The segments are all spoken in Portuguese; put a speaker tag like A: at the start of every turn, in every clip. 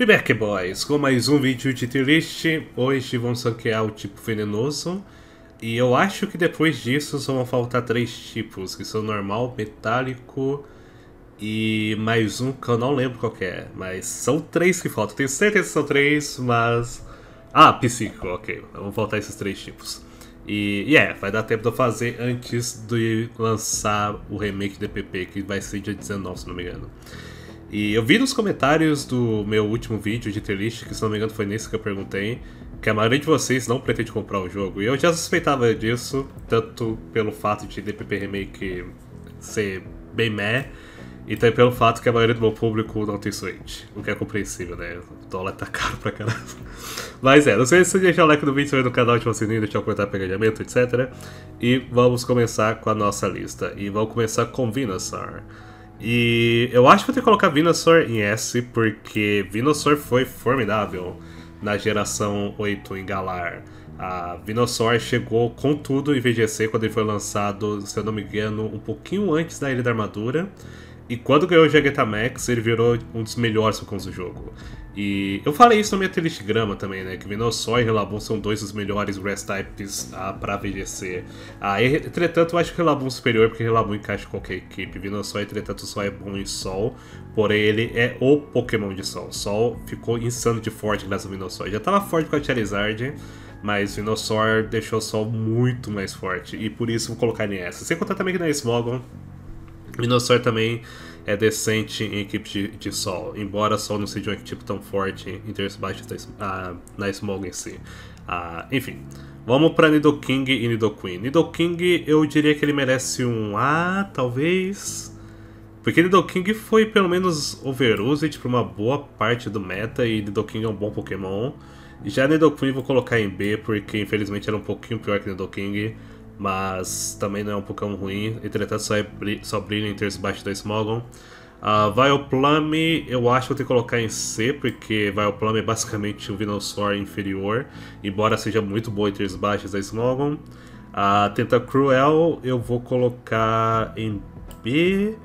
A: E back boys, com mais um vídeo de tier list hoje vamos ranquear o tipo venenoso E eu acho que depois disso só vão faltar três tipos, que são normal, metálico e mais um que eu não lembro qual é Mas são três que faltam, tenho certeza que são três, mas... Ah, psíquico, ok, então vão faltar esses três tipos E é, yeah, vai dar tempo de eu fazer antes de lançar o remake do PP, que vai ser dia 19 se não me engano e eu vi nos comentários do meu último vídeo de Telist, que se não me engano foi nesse que eu perguntei, que a maioria de vocês não pretende comprar o jogo. E eu já suspeitava disso, tanto pelo fato de DPP Remake ser bem meh, e também pelo fato que a maioria do meu público não tem Switch. O que é compreensível, né? O dólar tá caro pra caralho. Mas é, não sei se deixar o like no vídeo, se no canal, ativar o sininho, deixar o comentário para engajamento, etc. E vamos começar com a nossa lista. E vamos começar com Vinasar. E eu acho que vou ter que colocar Venusaur em S, porque Venusaur foi formidável na geração 8 em Galar. A Venusaur chegou com tudo em VGC quando ele foi lançado, se eu não me engano, um pouquinho antes da Ilha da Armadura. E quando ganhou o Vegeta Max, ele virou um dos melhores Falcons do jogo. E eu falei isso na minha telegrama também, né? Que Venossaur e Relabum são dois dos melhores Rest Types ah, pra VGC. Ah, entretanto, eu acho que Relabum é superior, porque Relabum encaixa em qualquer equipe. Venossaur, entretanto, só é bom em Sol, porém ele é o Pokémon de Sol. Sol ficou insano de forte graças ao Venossaur. Já tava forte com a Charizard, mas Venossaur deixou o Sol muito mais forte, e por isso vou colocar ele nessa. Sem contar também que na Smogon Minosaur também é decente em equipe de, de Sol, embora Sol não seja uma equipe tipo, tão forte em termos baixos uh, ah, na Smog em si. Uh, enfim, vamos para Nidoking e Nidoqueen. Nidoking eu diria que ele merece um A, talvez. Porque Nidoking foi pelo menos overused por uma boa parte do meta e Nidoking é um bom Pokémon. Já Nidoqueen vou colocar em B porque infelizmente era um pouquinho pior que Nidoking. King mas também não é um Pokémon ruim. Entretanto, só, é, só brilha em terços baixos da Smogon. Uh, Vileplume, eu acho que eu tenho que colocar em C, porque Vileplume é basicamente um Venusaur inferior, embora seja muito boa em terços baixos da Smogon. Uh, Tentacruel, eu vou colocar em B.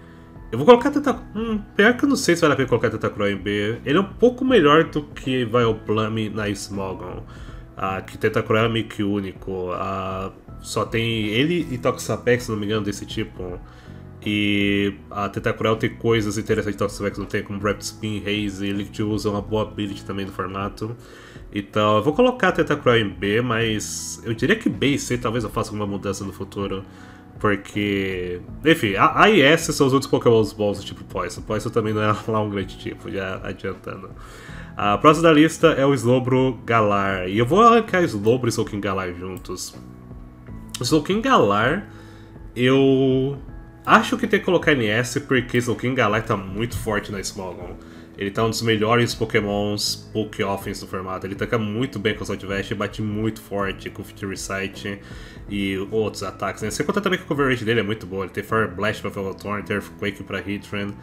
A: Eu vou colocar Tentacruel. Hum, pior que eu não sei se vale a pena colocar Tentacruel em B. Ele é um pouco melhor do que Vileplume na Smogon a Arquiteta Cruel é meio que único. A, só tem ele e Toxapex, se não me engano, desse tipo. E a Tentacruel tem coisas interessantes que Toxapex, não tem como Rapid Spin, Haze, ele te usa uma boa ability também no formato. Então, eu vou colocar a Tentacruel em B, mas eu diria que B e C talvez eu faça alguma mudança no futuro. Porque, enfim, a, a e S são os outros Pokémon bons do tipo Poison. Poison também não é lá um grande tipo, já adiantando. A próxima da lista é o Slobro Galar. E eu vou arrancar Slobro e Soulkin Galar juntos. Soulkin Galar, eu acho que tem que colocar NS porque Soulkin Galar tá muito forte na Smogon. Ele tá um dos melhores pokémons poke offense do formato. Ele tanca muito bem com o Saltvest e bate muito forte com o Future Sight e outros ataques. Né? Você conta também que o coverage dele é muito bom. Ele tem Fire Blast pra Velvetorn, tem Earthquake pra Heatran.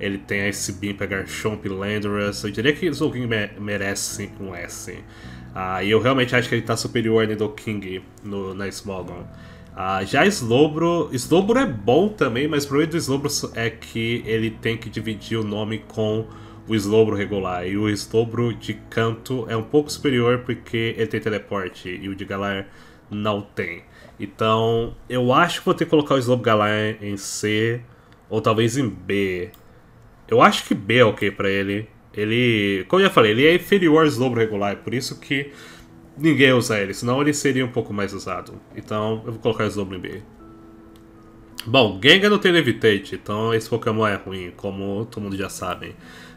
A: Ele tem esse Bean pegar Chomp Landorus. Eu diria que Zul'King merece um S. Ah, e eu realmente acho que ele está superior a Nidoking no, na Smogon. Ah, já Slowbro. Slowbro é bom também, mas o problema do Slowbro é que ele tem que dividir o nome com o Slowbro regular. E o Slowbro de canto é um pouco superior porque ele tem teleporte e o de Galar não tem. Então, eu acho que vou ter que colocar o Slowbro Galar em C ou talvez em B. Eu acho que B é ok pra ele. Ele. Como eu já falei, ele é inferior ao Slowbro regular, é por isso que ninguém usa ele, senão ele seria um pouco mais usado. Então eu vou colocar Slowbro em B. Bom, Gengar não tem Levitate, então esse Pokémon é ruim, como todo mundo já sabe.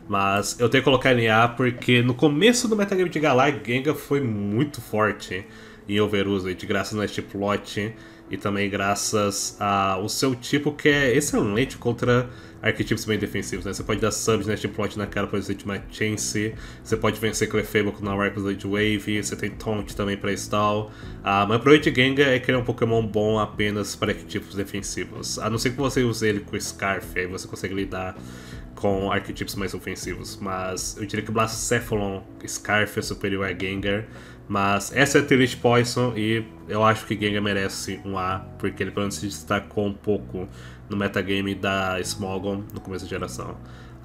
A: Mas eu tenho que colocar ele em A porque no começo do metagame de Galar, Gengar foi muito forte em Overuse, de graças a este plot e também graças ao seu tipo que é excelente contra arquetipos bem defensivos, né? Você pode dar subs neste né? tipo, plot na cara para o Ultimate Chance, você pode vencer Clefable com uma Wave, você tem Taunt também para stall. Ah, mas o problema de Gengar é que ele é um Pokémon bom apenas para arquetipos defensivos, a não ser que você use ele com Scarf, aí você consegue lidar com arquetipos mais ofensivos, mas eu diria que Blastocephalon, Scarf é superior a Gengar, mas essa é a tier de Poison e eu acho que Gengar merece um A, porque ele pelo menos se destacou um pouco no metagame da Smogon no começo da geração. Uh,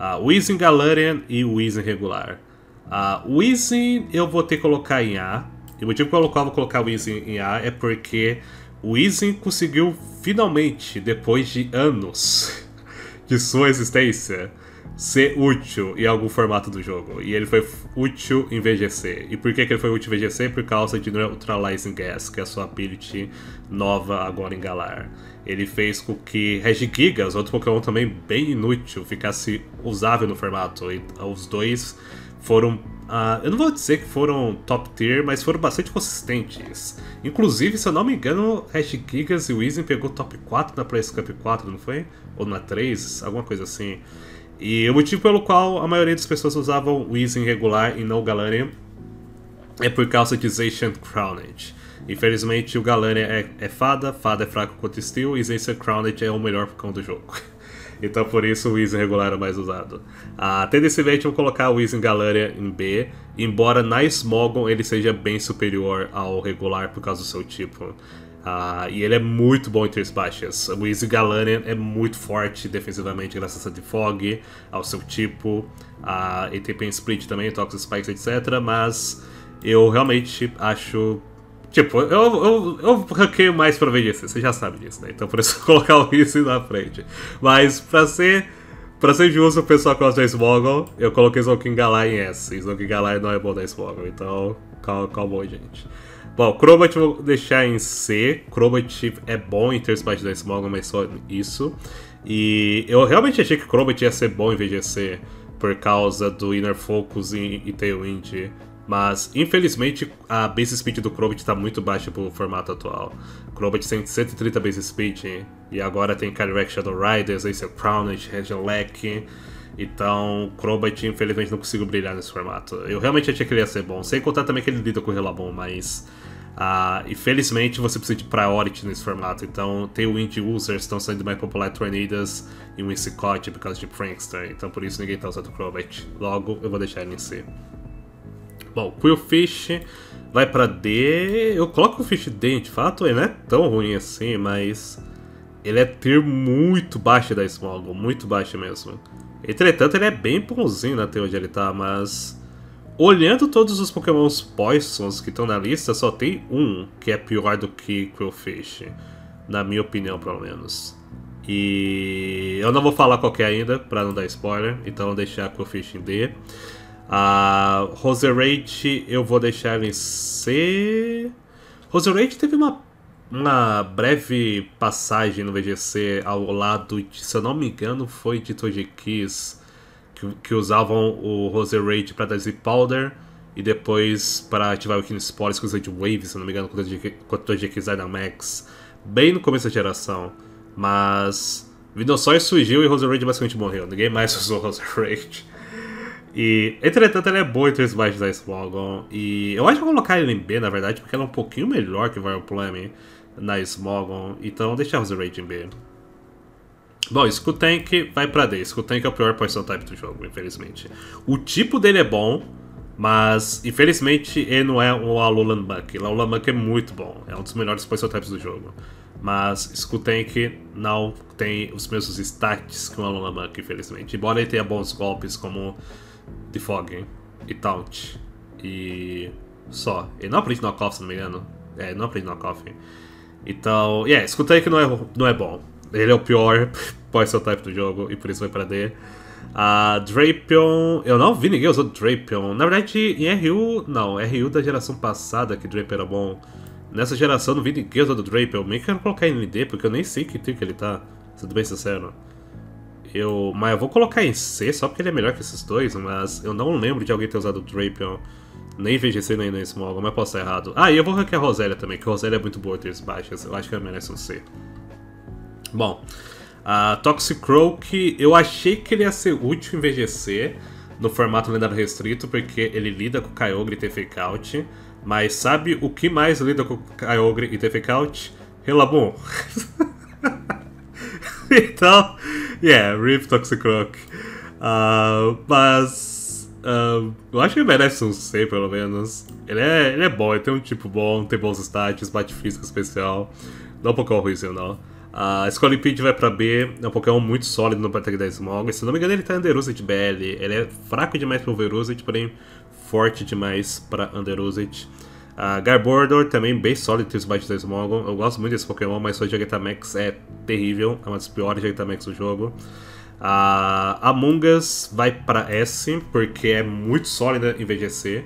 A: ah, Weezing Galarian e Weezing regular. Uh, ah, Weezing eu vou ter que colocar em A, e o motivo qual eu vou colocar Weezing em A é porque o Weezing conseguiu finalmente, depois de anos de sua existência, ser útil em algum formato do jogo. E ele foi útil em VGC. E por que, que ele foi útil em VGC? Por causa de Neutralizing Gas, que é a sua ability nova agora em Galar. Ele fez com que Regigigas, outro Pokémon também bem inútil, ficasse usável no formato. E ah, os dois foram. Uh, eu não vou dizer que foram top tier, mas foram bastante consistentes. Inclusive, se eu não me engano, Hash e Weezing pegou top 4 na Price Cup 4, não foi? Ou na 3, alguma coisa assim. E o motivo pelo qual a maioria das pessoas usavam o regular e não o Galarian é por causa de Zacian Crowned. Infelizmente o Galarian é, é, fada, fada é fraco contra Steel e Zacian Crowned é o melhor Pokémon do jogo. então por isso o Easy regular é mais usado. Ah, tendencialmente eu vou colocar o Easy Galarian em B, embora na Smogon ele seja bem superior ao regular por causa do seu tipo. Ah, e ele é muito bom em três baixas. O Easy Galanian é muito forte defensivamente, graças a Defog, ao seu tipo. a ah, ele tem Pain Split também, Toxic Spikes, etc. Mas eu realmente acho. Tipo, eu, eu, eu ranqueio mais pra VGC, você já sabe disso, né? Então por isso colocar o Easy na frente. Mas pra ser Pra ser justo, o pessoal que gosta de Smoggle, eu coloquei Smoking Galai em S. Smoking Galai é- não é bom da Smoggle, então calma, calma aí, gente. Bom, Chromat vou deixar em C. Chromat é bom em termos parte da Smoggle, mas só isso. E eu realmente achei que Chromat ia ser bom em VGC por causa do Inner Focus e, e Tailwind mas, infelizmente, a base speed do Crobat está muito baixa pro formato atual. Crobat tem 130 base speed, e agora tem Calyrex Shadow Riders, Acer of Crownish, Então, Crobat, infelizmente, não consigo brilhar nesse formato. Eu realmente achei que ele ia ser bom, sem contar também que ele lida com o Relabon, mas... Uh, infelizmente você precisa de priority nesse formato, então tem o Users estão saindo mais popular Tornadas e o Insicot por causa de Prankster, então por isso ninguém está usando o Crobat. Logo eu vou deixar ele em si. Bom, Quillfish vai para D. Eu coloco o Fish D, de fato, ele não é tão ruim assim, mas ele é tier muito baixo da Smog, muito baixo mesmo. Entretanto, ele é bem bonzinho na né, teoria onde ele tá, mas... Olhando todos os pokémons Poisons que estão na lista, só tem um que é pior do que Quillfish. Na minha opinião, pelo menos. E eu não vou falar qual é ainda, pra não dar spoiler, então vou deixar Quillfish em D. A Raid eu vou deixar em C. Raid teve uma, uma breve passagem no VGC ao lado, de, se eu não me engano, foi de Toji que, que usavam o Raid para Daisy Powder e depois para ativar o Kine que exclusivo de Wave, se eu não me engano, com o Toji Dynamax, bem no começo da geração. Mas Vinosaur surgiu e Roserade basicamente morreu, ninguém mais usou Roserade. E, entretanto, ela é boa em três baixos da Smogon. E eu acho que vou colocar ela em B, na verdade, porque ela é um pouquinho melhor que o Plume na Smogon. Então, deixamos o rating B. Bom, Skutank vai pra D. Skutank é o pior Poison Type do jogo, infelizmente. O tipo dele é bom, mas infelizmente ele não é o Alolan Buck. O Alolan Buck é muito bom, é um dos melhores Poison Types do jogo. Mas Skutank não tem os mesmos stats que o Alolan Buck, infelizmente. Embora ele tenha bons golpes como de Fogg e Taunt e só. Ele não aprende knockoff, se não me engano. É, não aprende knockoff. Então, yeah, escutei que não é, não é bom. Ele é o pior Poison-type do jogo e por isso foi pra D. A uh, Drapion. Eu não vi ninguém usando Drapion. Na verdade, em RU, não. RU da geração passada que Drapion era bom. Nessa geração não vi ninguém usando Drapion. Nem quero colocar em ND porque eu nem sei que tipo que ele tá. Sendo bem sincero. Eu, mas eu vou colocar em C só porque ele é melhor que esses dois, mas eu não lembro de alguém ter usado o Drapion, nem VGC nem nem Smog, mas posso estar errado. Ah, e eu vou ranquear a Rosélia também, que a Rosélia é muito boa em três baixas, eu acho que ela merece um C. Bom, a Toxicroak eu achei que ele ia ser útil em VGC, no formato lendário restrito, porque ele lida com Kyogre e tem Fake Out, mas sabe o que mais lida com Kyogre e tem Fake Out? Relabum. então, yeah, Riff Toxic Rock. Uh, mas. Uh, eu acho que ele merece um C, pelo menos. Ele é, ele é bom, ele tem um tipo bom, tem bons stats, bate física especial. Não é um Pokémon ruim, não. A uh, Scolipede vai pra B, é um Pokémon muito sólido no ataque da Smog. Se não me engano, ele tá Underused BL. Ele é fraco demais pro Overused, porém forte demais pra Underused. Uh, Garbordor também bem sólido Tales by dois Smogon. Eu gosto muito desse Pokémon, mas sua Jageta Max é terrível. É uma das piores Jageta Max do jogo. Uh, Among Us vai para S, porque é muito sólida em VGC.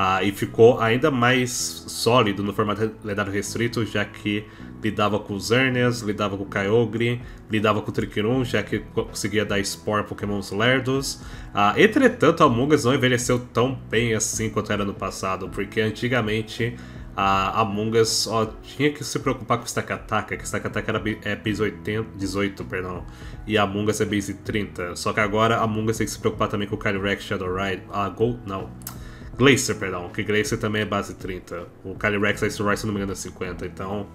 A: Ah, e ficou ainda mais sólido no formato lendário restrito, já que lidava com os Zernias, lidava com o Kyogre, lidava com o Triquirum, já que conseguia dar Spore a pokémons lerdos. Ah, entretanto, a Mungas não envelheceu tão bem assim quanto era no passado, porque antigamente a ah, Mungas só tinha que se preocupar com o Stack Attack, que o Stack Attack era, é base 80, 18 perdão, e a Mungas é base 30. Só que agora a Mungas tem que se preocupar também com o Calyrex Shadow Ride. A Gold. Não. Glacier, perdão, que Glacier também é base 30. O Calyrex Ice Roy, se não me engano, é 50, então.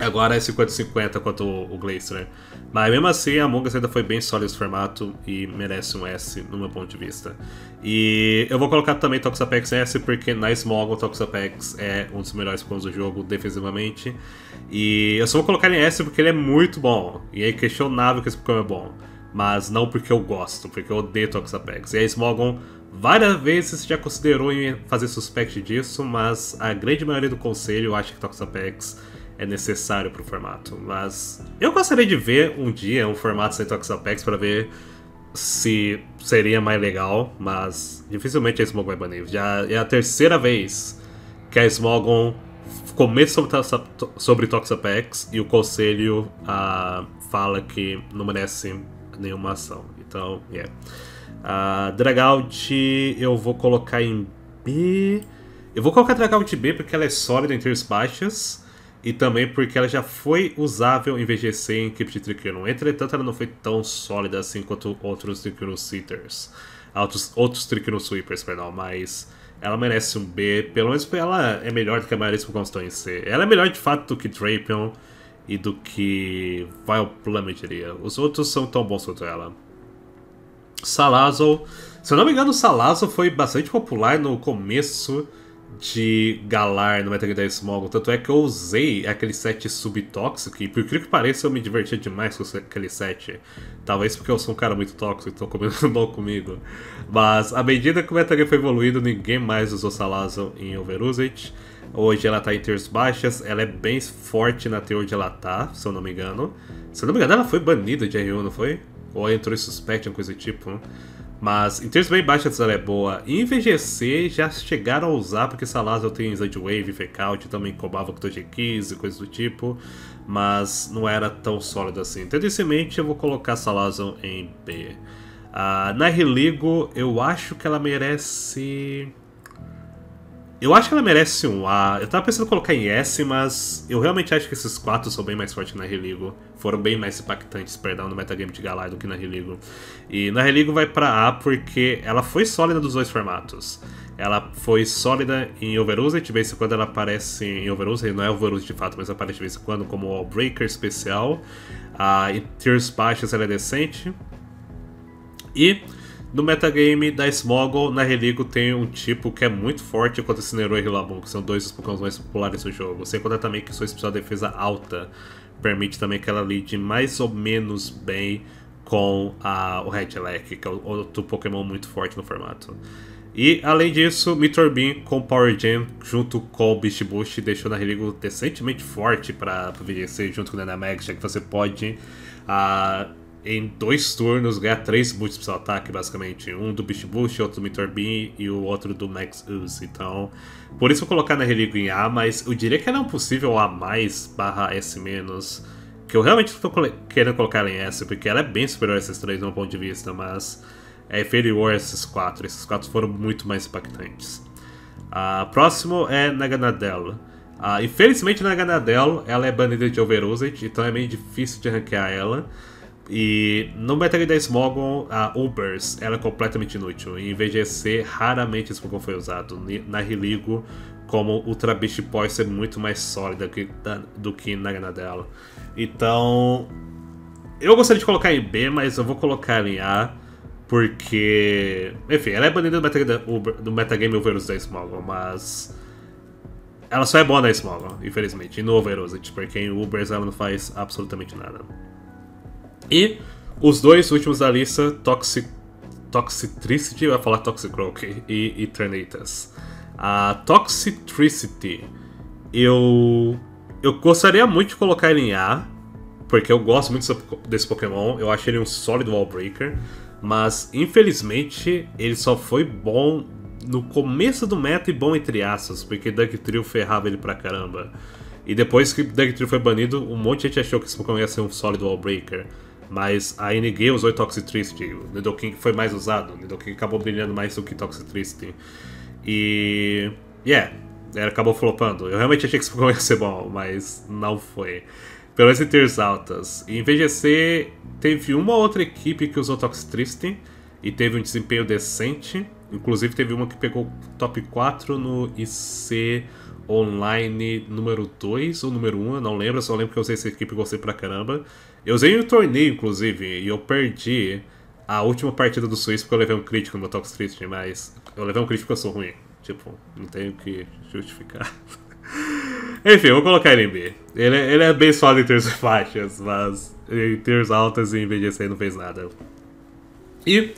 A: Agora é 50-50 quanto o, Glacier, né? Mas mesmo assim, a Among ainda foi bem sólido esse formato e merece um S, no meu ponto de vista. E eu vou colocar também Toxapex S, porque na o Toxapex é um dos melhores pontos do jogo defensivamente. E eu só vou colocar ele em S porque ele é muito bom. E é questionável que esse Pokémon é bom mas não porque eu gosto, porque eu odeio Toxapex. E a Smogon várias vezes já considerou em fazer suspect disso, mas a grande maioria do conselho acha que Toxapex é necessário para o formato. Mas eu gostaria de ver um dia um formato sem Toxapex para ver se seria mais legal, mas dificilmente a Smogon vai banir. Já é a terceira vez que a Smogon comenta sobre, sobre Toxapex e o conselho ah, fala que não merece nenhuma ação. Então, é. Yeah. Uh, Dragout eu vou colocar em B. Eu vou colocar Dragout B porque ela é sólida em três baixas. E também porque ela já foi usável em VGC em equipe de Trickroom. Entretanto, ela não foi tão sólida assim quanto outros Trickroom Sitters. Outros, outros Trickroom Sweepers, perdão. Mas ela merece um B. Pelo menos ela é melhor do que a maioria dos que em C. Ela é melhor de fato do que Drapion e do que vai ao plano, diria. Os outros são tão bons quanto ela. Salazar, se eu não me engano, Salazar foi bastante popular no começo de Galar no Metal Gear Smog. Tanto é que eu usei aquele set subtóxico e por incrível que pareça eu me divertia demais com aquele set. Talvez porque eu sou um cara muito tóxico, estou comendo mal comigo. Mas à medida que o Metal foi evoluindo, ninguém mais usou Salazar em Overusage. Hoje ela tá em tiers baixas, ela é bem forte na tier onde ela tá, se eu não me engano. Se eu não me engano, ela foi banida de R1, não foi? Ou entrou em suspeita, coisa do tipo, né? Mas em tiers bem baixas ela é boa. E em VGC já chegaram a usar, porque Salazar tem Wave, Fecault, também cobava com Togekiz e coisas do tipo. Mas não era tão sólido assim. Tendencialmente eu vou colocar Salazar em B. Uh, na Religo eu acho que ela merece eu acho que ela merece um A. Eu tava pensando em colocar em S, mas eu realmente acho que esses quatro são bem mais fortes na Religo. Foram bem mais impactantes, perdão, no metagame de Galar do que na Religo. E na Religo vai para A porque ela foi sólida dos dois formatos. Ela foi sólida em Overuse, de vez em quando ela aparece em Overuse, não é Overuse de fato, mas aparece de vez em quando como Breaker especial. A ah, em Tears Baixas ela é decente. E no metagame da Smoggle, na Religo tem um tipo que é muito forte contra Cineroy e Rillaboom, que são dois dos Pokémon mais populares do jogo. Você contar também que sua especial defesa alta permite também que ela lide mais ou menos bem com a, o Redlack, que é outro Pokémon muito forte no formato. E além disso, Mitorbin com Power Gem junto com o Beast Boost deixou na Religo decentemente forte para VGC junto com o Dynamax, já que você pode uh, em dois turnos ganhar três múltiplos ataque, basicamente. Um do Beast Boost, outro do Mentor Bean e o outro do Max Use. Então, por isso eu colocar na relíquia em A, mas eu diria que um é possível A mais barra S menos. Que eu realmente estou querendo colocar ela em S, porque ela é bem superior a esses três no meu ponto de vista, mas é inferior a esses quatro. Esses quatro foram muito mais impactantes. Uh, próximo é Naganadel. Uh, infelizmente, Naganadel ela é banida de Overusage, então é meio difícil de ranquear ela. E no Metal Gear Smogon, a Ubers era é completamente inútil. em VGC, raramente Smogon foi usado. Na Religo, como Ultra Beast pode ser muito mais sólida que, da, do que na grana dela. Então. Eu gostaria de colocar em B, mas eu vou colocar em A. Porque. Enfim, ela é banida do metagame, Uber, do metagame Overuse da Smogon, mas. Ela só é boa na Smogon, infelizmente. E no Overuse, porque em Ubers ela não faz absolutamente nada. E os dois últimos da lista, Toxic, Toxitricity, vai falar Toxicroak e Eternatus. A Toxitricity, eu, eu gostaria muito de colocar ele em A, porque eu gosto muito desse Pokémon, eu achei ele um sólido Wallbreaker, mas infelizmente ele só foi bom no começo do meta e bom entre aspas, porque Dugtrio ferrava ele pra caramba. E depois que Dugtrio foi banido, um monte de gente achou que esse Pokémon ia ser um sólido Wallbreaker. breaker mas a NG usou o Toxicity, o Nidoking foi mais usado, o Nidoking acabou brilhando mais do que Toxicity. E. Yeah, acabou flopando. Eu realmente achei que isso ia ser bom, mas não foi. Pelo menos em tiers altas. E em VGC, teve uma outra equipe que usou Toxic Toxicity e teve um desempenho decente. Inclusive, teve uma que pegou top 4 no IC Online número 2 ou número 1, não lembro, só lembro que eu usei essa equipe e gostei pra caramba. Eu usei o torneio, inclusive, e eu perdi a última partida do Swiss porque eu levei um crítico no meu Tox Triste, mas eu levei um crítico porque eu sou ruim. Tipo, não tenho que justificar. Enfim, vou colocar ele em B. Ele, ele é bem sólido em terças faixas, mas em terças altas e em BGC não fez nada. E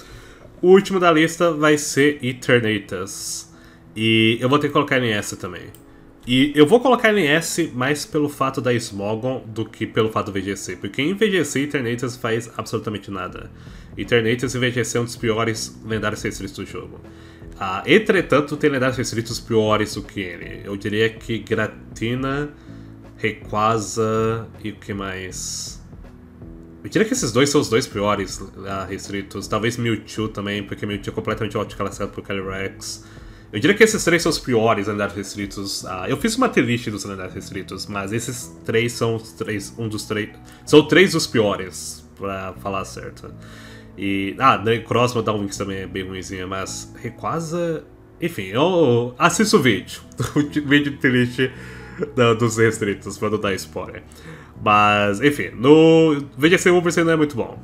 A: o último da lista vai ser Eternatus. E eu vou ter que colocar ele em S também. E eu vou colocar s mais pelo fato da Smogon do que pelo fato do VGC, porque em VGC Eternatus faz absolutamente nada. Eternatus e VGC é um dos piores lendários restritos do jogo. Ah, entretanto, tem lendários restritos piores do que ele. Eu diria que Gratina, Requaza e o que mais? Eu diria que esses dois são os dois piores ah, restritos. Talvez Mewtwo também, porque Mewtwo é completamente outclassado por Calyrex. Eu diria que esses três são os piores lendários restritos. Ah, eu fiz uma playlist dos lendários restritos, mas esses três são os três, um dos três, são três dos piores, para falar certo. E ah, Necrozma da Winx também é bem ruimzinha, mas Requaza, enfim, eu assisto o vídeo, o vídeo de playlist dos restritos para não dar spoiler. Mas, enfim, no VGC 1% não é muito bom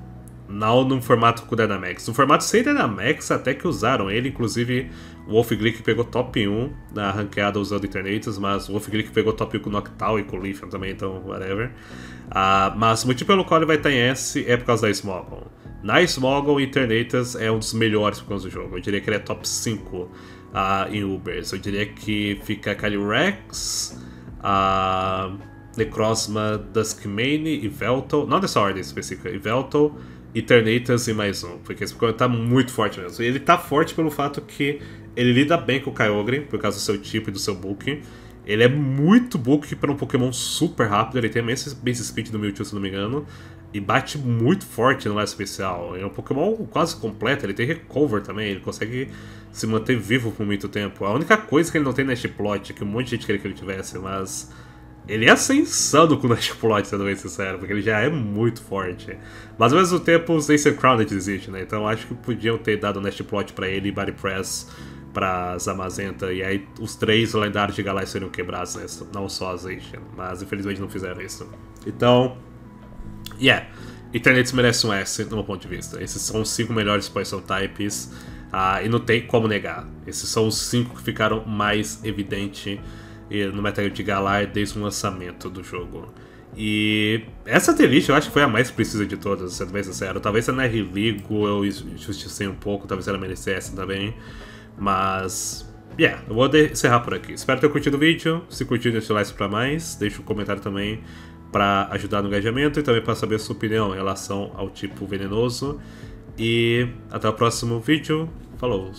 A: não num formato com o Dynamax. No formato sem Dynamax até que usaram ele, inclusive o Wolf Glick pegou top 1 na ranqueada usando Internetas, mas o Wolf Glick pegou top 1 com Noctowl e com Lithium também, então whatever. Uh, mas o motivo pelo qual ele vai estar em S é por causa da Smoggle. Na Smoggle, Internetas é um dos melhores por causa do jogo, eu diria que ele é top 5 uh, ah, em Ubers. Eu diria que fica Calyrex, uh, Necrozma, Duskmane e Veltal, não dessa ordem específica, e é Veltal. Eternatus e mais um, porque esse Pokémon tá muito forte mesmo. E ele tá forte pelo fato que ele lida bem com o Kyogre, por causa do seu tipo e do seu bulk. Ele é muito bulk para um Pokémon super rápido, ele tem imenso base speed do Mewtwo, se não me engano, e bate muito forte no lado especial. é um Pokémon quase completo, ele tem recover também, ele consegue se manter vivo por muito tempo. A única coisa que ele não tem neste plot, que um monte de gente queria que ele tivesse, mas ele ia é ser insano com o Nash Plot, tipo, sendo bem sincero, porque ele já é muito forte. Mas ao mesmo tempo, o Acer Crowned existe, né? Então acho que podiam ter dado o Nash Plot pra ele e Body Press pra Zamazenta. E aí os três lendários de Galais seriam quebrados, né? Não só a Zacian, mas infelizmente não fizeram isso. Então. Yeah. Internet merece um S, do meu ponto de vista. Esses são os cinco melhores Poison Types. Uh, e não tem como negar. Esses são os cinco que ficaram mais evidente no Metal Gear Galar desde o lançamento do jogo. E essa playlist eu acho que foi a mais precisa de todas, sendo bem sincero. Talvez a NR Ligo eu justicei um pouco, talvez ela merecesse também. Mas. Yeah, eu vou encerrar por aqui. Espero ter curtido o vídeo. Se curtiu, deixa o like pra mais. Deixa um comentário também para ajudar no engajamento e também para saber a sua opinião em relação ao tipo venenoso. E até o próximo vídeo. Falou!